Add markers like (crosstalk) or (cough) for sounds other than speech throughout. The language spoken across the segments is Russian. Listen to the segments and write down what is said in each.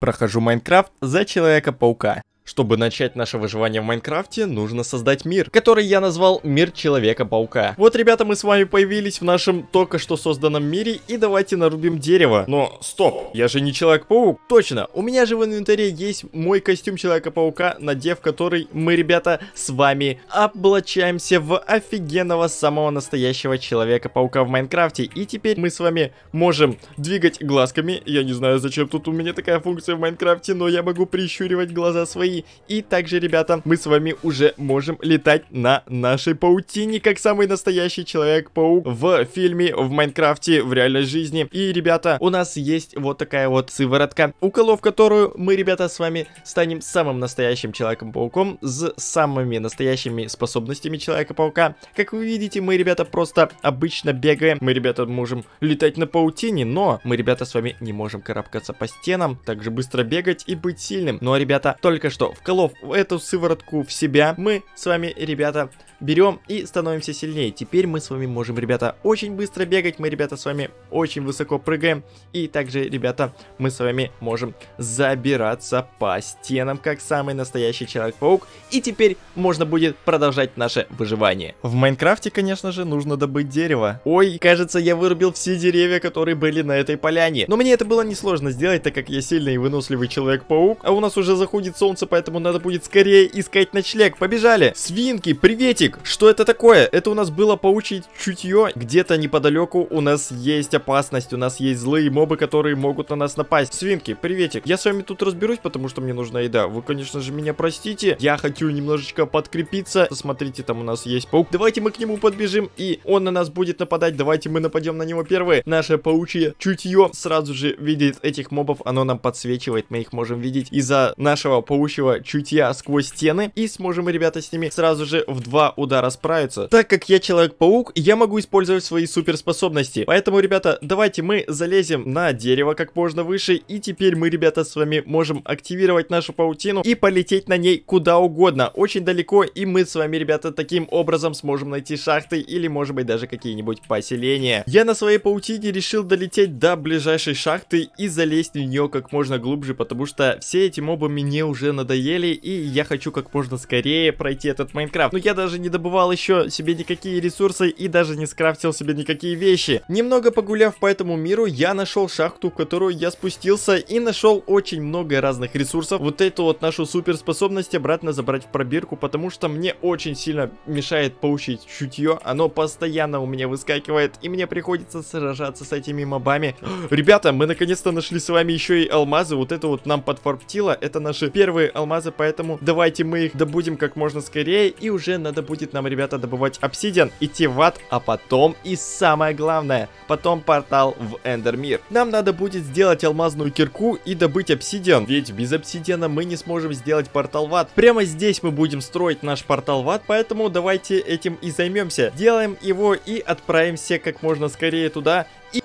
Прохожу Майнкрафт за Человека-паука. Чтобы начать наше выживание в Майнкрафте, нужно создать мир, который я назвал «Мир Человека-паука». Вот, ребята, мы с вами появились в нашем только что созданном мире, и давайте нарубим дерево. Но, стоп, я же не Человек-паук. Точно, у меня же в инвентаре есть мой костюм Человека-паука, надев который мы, ребята, с вами облачаемся в офигенного самого настоящего Человека-паука в Майнкрафте. И теперь мы с вами можем двигать глазками. Я не знаю, зачем тут у меня такая функция в Майнкрафте, но я могу прищуривать глаза свои магии. И также, ребята, мы с вами уже можем летать на нашей паутине, как самый настоящий Человек-паук в фильме, в Майнкрафте, в реальной жизни. И, ребята, у нас есть вот такая вот сыворотка, уколов которую мы, ребята, с вами станем самым настоящим Человеком-пауком с самыми настоящими способностями Человека-паука. Как вы видите, мы, ребята, просто обычно бегаем. Мы, ребята, можем летать на паутине, но мы, ребята, с вами не можем карабкаться по стенам, также быстро бегать и быть сильным. Но, ну, а, ребята, только что что, вколов эту сыворотку в себя, мы с вами, ребята, берем и становимся сильнее. Теперь мы с вами можем, ребята, очень быстро бегать, мы, ребята, с вами очень высоко прыгаем. И также, ребята, мы с вами можем забираться по стенам, как самый настоящий Человек-паук. И теперь можно будет продолжать наше выживание. В Майнкрафте, конечно же, нужно добыть дерево. Ой, кажется, я вырубил все деревья, которые были на этой поляне. Но мне это было несложно сделать, так как я сильный и выносливый Человек-паук. А у нас уже заходит солнце, поэтому надо будет скорее искать ночлег. Побежали! Свинки, приветик! Лунтик, что это такое? Это у нас было паучье чутье. Где-то неподалеку у нас есть опасность, у нас есть злые мобы, которые могут на нас напасть. Свинки, приветик. Я с вами тут разберусь, потому что мне нужна еда. Вы, конечно же, меня простите. Я хочу немножечко подкрепиться. Смотрите, там у нас есть паук. Давайте мы к нему подбежим, и он на нас будет нападать. Давайте мы нападем на него первые. Наше паучье чутье сразу же видит этих мобов. Оно нам подсвечивает. Мы их можем видеть из-за нашего паучьего чутья сквозь стены. И сможем, ребята, с ними сразу же в два удара справиться. Так как я Человек-паук, я могу использовать свои суперспособности. Поэтому, ребята, давайте мы залезем на дерево как можно выше. И теперь мы, ребята, с вами можем активировать нашу паутину и полететь на ней куда угодно. Очень далеко, и мы с вами, ребята, таким образом сможем найти шахты или, может быть, даже какие-нибудь поселения. Я на своей паутине решил долететь до ближайшей шахты и залезть в нее как можно глубже, потому что все эти мобы мне уже надоели, и я хочу как можно скорее пройти этот Майнкрафт. Но я даже не не добывал еще себе никакие ресурсы и даже не скрафтил себе никакие вещи. Немного погуляв по этому миру, я нашел шахту, в которую я спустился и нашел очень много разных ресурсов. Вот эту вот нашу суперспособность обратно забрать в пробирку, потому что мне очень сильно мешает паучить чутье. Оно постоянно у меня выскакивает и мне приходится сражаться с этими мобами. (gasps) Ребята, мы наконец-то нашли с вами еще и алмазы. Вот это вот нам подфорптило. Это наши первые алмазы, поэтому давайте мы их добудем как можно скорее и уже надо будет будет нам, ребята, добывать обсидиан, идти в ад, а потом и самое главное, потом портал в Эндермир. Нам надо будет сделать алмазную кирку и добыть обсидиан, ведь без обсидиана мы не сможем сделать портал в ад. Прямо здесь мы будем строить наш портал в ад, поэтому давайте этим и займемся. Делаем его и отправимся как можно скорее туда. И,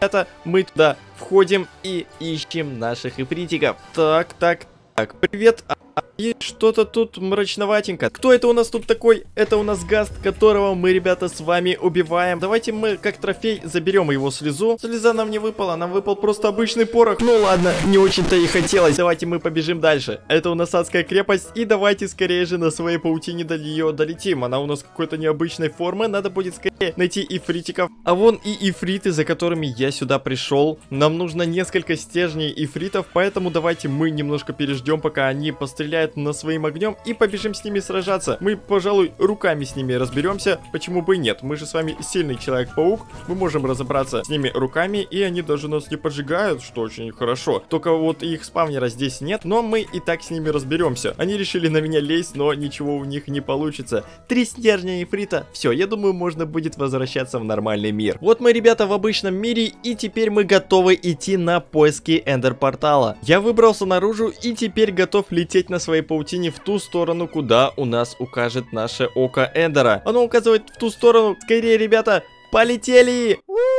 это мы туда входим и ищем наших ипритиков. Так, так, так, привет, а и что-то тут мрачноватенько. Кто это у нас тут такой? Это у нас Гаст, которого мы, ребята, с вами убиваем. Давайте мы, как трофей, заберем его слезу. Слеза нам не выпала, нам выпал просто обычный порох. Ну ладно, не очень-то и хотелось. Давайте мы побежим дальше. Это у нас адская крепость. И давайте скорее же на своей паутине до нее долетим. Она у нас какой-то необычной формы. Надо будет скорее найти ифритиков. А вон и ифриты, за которыми я сюда пришел. Нам нужно несколько стержней ифритов, поэтому давайте мы немножко переждем, пока они постреляют нападают на своим огнем и побежим с ними сражаться. Мы, пожалуй, руками с ними разберемся, почему бы и нет. Мы же с вами сильный Человек-паук, мы можем разобраться с ними руками, и они даже нас не поджигают, что очень хорошо. Только вот их спавнера здесь нет, но мы и так с ними разберемся. Они решили на меня лезть, но ничего у них не получится. Три стержня нефрита, все, я думаю, можно будет возвращаться в нормальный мир. Вот мы, ребята, в обычном мире, и теперь мы готовы идти на поиски эндер-портала. Я выбрался наружу и теперь готов лететь на своей своей паутине в ту сторону, куда у нас укажет наше око Эндера. Оно указывает в ту сторону. Скорее, ребята, полетели! У -у -у!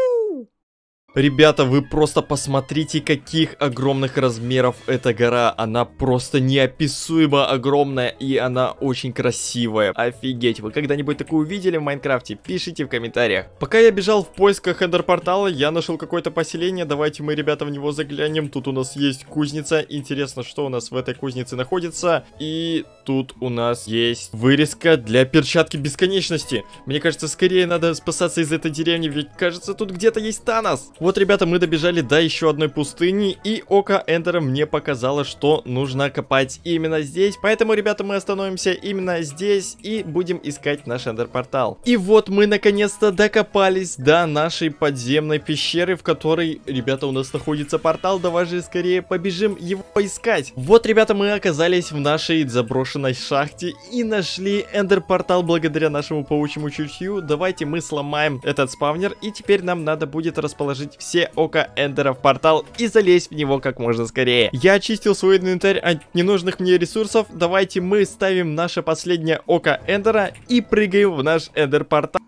Ребята, вы просто посмотрите, каких огромных размеров эта гора. Она просто неописуемо огромная, и она очень красивая. Офигеть, вы когда-нибудь такую увидели в Майнкрафте? Пишите в комментариях. Пока я бежал в поисках эндерпортала, я нашел какое-то поселение. Давайте мы, ребята, в него заглянем. Тут у нас есть кузница. Интересно, что у нас в этой кузнице находится. И тут у нас есть вырезка для перчатки бесконечности. Мне кажется, скорее надо спасаться из этой деревни, ведь кажется, тут где-то есть Танос. Вот, ребята, мы добежали до еще одной пустыни, и око Эндера мне показало, что нужно копать именно здесь. Поэтому, ребята, мы остановимся именно здесь и будем искать наш Эндер-портал. И вот мы, наконец-то, докопались до нашей подземной пещеры, в которой, ребята, у нас находится портал. Давай же скорее побежим его поискать. Вот, ребята, мы оказались в нашей заброшенной шахте и нашли Эндер-портал благодаря нашему паучьему чутью. Давайте мы сломаем этот спавнер, и теперь нам надо будет расположить уничтожить все ока Эндера в портал и залезть в него как можно скорее. Я очистил свой инвентарь от ненужных мне ресурсов. Давайте мы ставим наше последнее око Эндера и прыгаем в наш Эндер портал.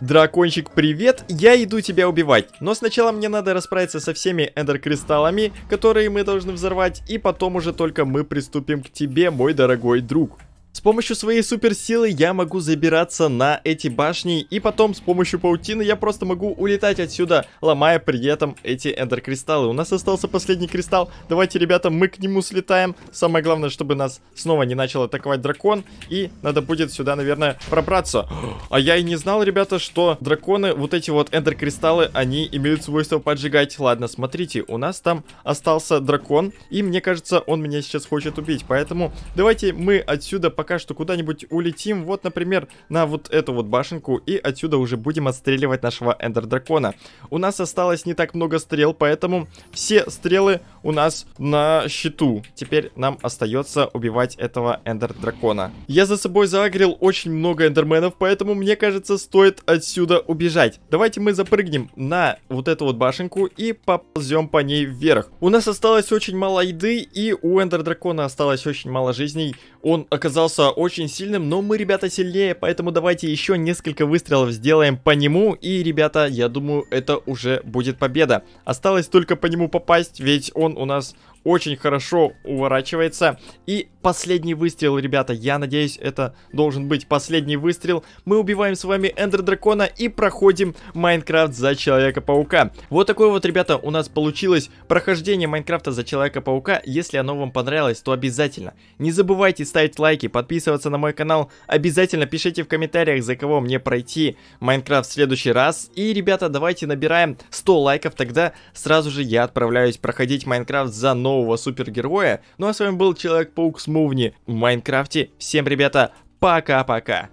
Дракончик, привет! Я иду тебя убивать. Но сначала мне надо расправиться со всеми эндер-кристаллами, которые мы должны взорвать, и потом уже только мы приступим к тебе, мой дорогой друг. С помощью своей суперсилы я могу забираться на эти башни, и потом с помощью паутины я просто могу улетать отсюда, ломая при этом эти эндер-кристаллы. У нас остался последний кристалл, давайте, ребята, мы к нему слетаем. Самое главное, чтобы нас снова не начал атаковать дракон, и надо будет сюда, наверное, пробраться. А я и не знал, ребята, что драконы, вот эти вот эндер-кристаллы, они имеют свойство поджигать. Ладно, смотрите, у нас там остался дракон, и мне кажется, он меня сейчас хочет убить, поэтому давайте мы отсюда пока что куда-нибудь улетим, вот, например, на вот эту вот башенку, и отсюда уже будем отстреливать нашего Эндер Дракона. У нас осталось не так много стрел, поэтому все стрелы у нас на счету. Теперь нам остается убивать этого Эндер Дракона. Я за собой заагрил очень много эндерменов, поэтому мне кажется, стоит отсюда убежать. Давайте мы запрыгнем на вот эту вот башенку и поползем по ней вверх. У нас осталось очень мало еды, и у Эндер Дракона осталось очень мало жизней. Он оказался очень сильным, но мы, ребята, сильнее, поэтому давайте еще несколько выстрелов сделаем по нему. И, ребята, я думаю, это уже будет победа. Осталось только по нему попасть, ведь он у нас очень хорошо уворачивается. И последний выстрел, ребята, я надеюсь, это должен быть последний выстрел. Мы убиваем с вами Эндер Дракона и проходим Майнкрафт за Человека-паука. Вот такое вот, ребята, у нас получилось прохождение Майнкрафта за Человека-паука. Если оно вам понравилось, то обязательно не забывайте ставить лайки, подписываться на мой канал. Обязательно пишите в комментариях, за кого мне пройти Майнкрафт в следующий раз. И, ребята, давайте набираем 100 лайков, тогда сразу же я отправляюсь проходить Майнкрафт за новый нового супергероя. Ну а с вами был Человек-паук с Мувни в Майнкрафте. Всем, ребята, пока-пока.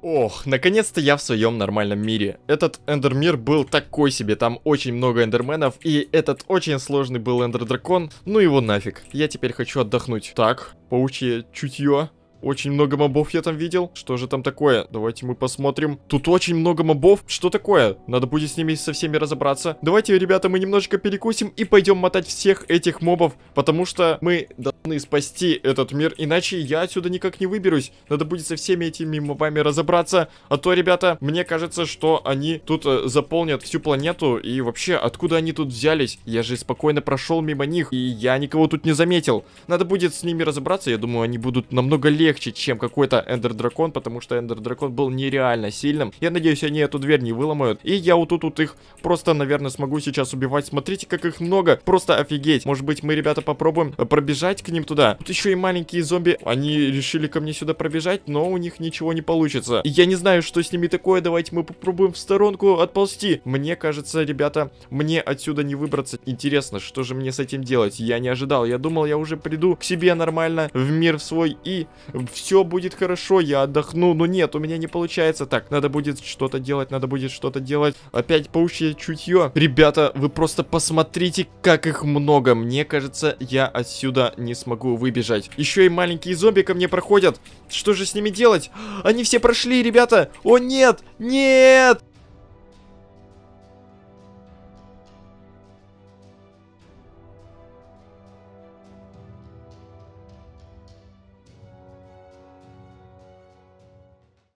Ох, наконец-то я в своем нормальном мире. Этот эндермир был такой себе, там очень много эндерменов, и этот очень сложный был эндердракон. Ну его нафиг, я теперь хочу отдохнуть. Так, паучье чутье. Очень много мобов я там видел. Что же там такое? Давайте мы посмотрим. Тут очень много мобов. Что такое? Надо будет с ними со всеми разобраться. Давайте, ребята, мы немножечко перекусим и пойдем мотать всех этих мобов, потому что мы должны спасти этот мир, иначе я отсюда никак не выберусь. Надо будет со всеми этими мобами разобраться, а то, ребята, мне кажется, что они тут э, заполнят всю планету, и вообще, откуда они тут взялись? Я же спокойно прошел мимо них, и я никого тут не заметил. Надо будет с ними разобраться, я думаю, они будут намного легче легче, чем какой-то Эндер Дракон, потому что Эндер Дракон был нереально сильным. Я надеюсь, они эту дверь не выломают. И я вот тут вот их просто, наверное, смогу сейчас убивать. Смотрите, как их много. Просто офигеть. Может быть, мы, ребята, попробуем э, пробежать к ним туда. Тут еще и маленькие зомби. Они решили ко мне сюда пробежать, но у них ничего не получится. Я не знаю, что с ними такое. Давайте мы попробуем в сторонку отползти. Мне кажется, ребята, мне отсюда не выбраться. Интересно, что же мне с этим делать? Я не ожидал. Я думал, я уже приду к себе нормально, в мир свой и все будет хорошо, я отдохну. Но нет, у меня не получается. Так, надо будет что-то делать, надо будет что-то делать. Опять паучье чутье. Ребята, вы просто посмотрите, как их много. Мне кажется, я отсюда не смогу выбежать. Еще и маленькие зомби ко мне проходят. Что же с ними делать? Они все прошли, ребята. О нет, нет!